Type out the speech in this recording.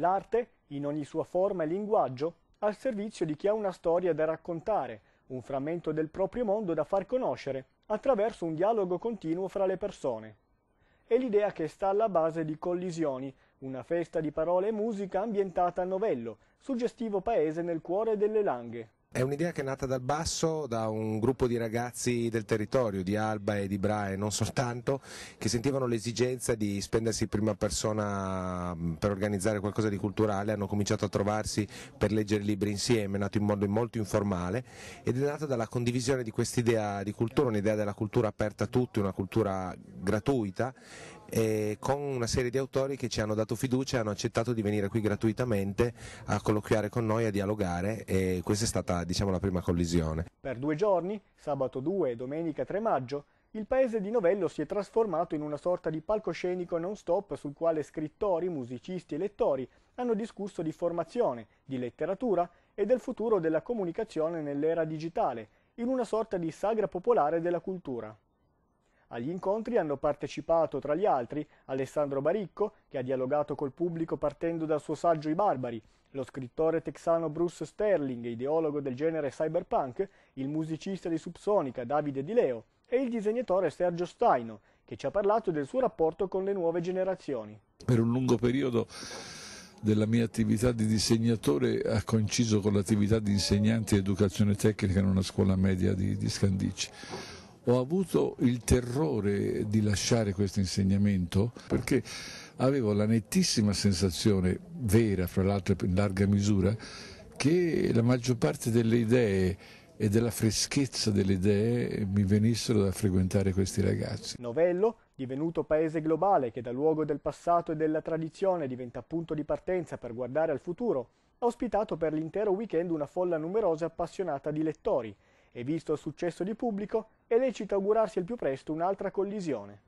L'arte, in ogni sua forma e linguaggio, al servizio di chi ha una storia da raccontare, un frammento del proprio mondo da far conoscere, attraverso un dialogo continuo fra le persone. È l'idea che sta alla base di Collisioni, una festa di parole e musica ambientata a Novello, suggestivo paese nel cuore delle Langhe. È un'idea che è nata dal basso, da un gruppo di ragazzi del territorio, di Alba e di Brae, non soltanto, che sentivano l'esigenza di spendersi in prima persona mm, per organizzare qualcosa di culturale, hanno cominciato a trovarsi per leggere libri insieme, è nato in modo molto informale ed è nata dalla condivisione di quest'idea di cultura, un'idea della cultura aperta a tutti, una cultura gratuita eh, con una serie di autori che ci hanno dato fiducia e hanno accettato di venire qui gratuitamente a colloquiare con noi, a dialogare e questa è stata diciamo, la prima collisione. Per due giorni, sabato 2 e domenica 3 maggio, il paese di Novello si è trasformato in una sorta di palcoscenico non-stop sul quale scrittori, musicisti e lettori hanno discusso di formazione, di letteratura e del futuro della comunicazione nell'era digitale, in una sorta di sagra popolare della cultura. Agli incontri hanno partecipato, tra gli altri, Alessandro Baricco, che ha dialogato col pubblico partendo dal suo saggio I Barbari, lo scrittore texano Bruce Sterling, ideologo del genere cyberpunk, il musicista di Subsonica Davide Di Leo e il disegnatore Sergio Staino, che ci ha parlato del suo rapporto con le nuove generazioni. Per un lungo periodo della mia attività di disegnatore ha coinciso con l'attività di insegnante di educazione tecnica in una scuola media di, di Scandici ho avuto il terrore di lasciare questo insegnamento perché avevo la nettissima sensazione, vera fra l'altro in larga misura, che la maggior parte delle idee e della freschezza delle idee mi venissero da frequentare questi ragazzi. Novello, divenuto paese globale che da luogo del passato e della tradizione diventa punto di partenza per guardare al futuro, ha ospitato per l'intero weekend una folla numerosa e appassionata di lettori, e visto il successo di pubblico, è lecito augurarsi al più presto un'altra collisione.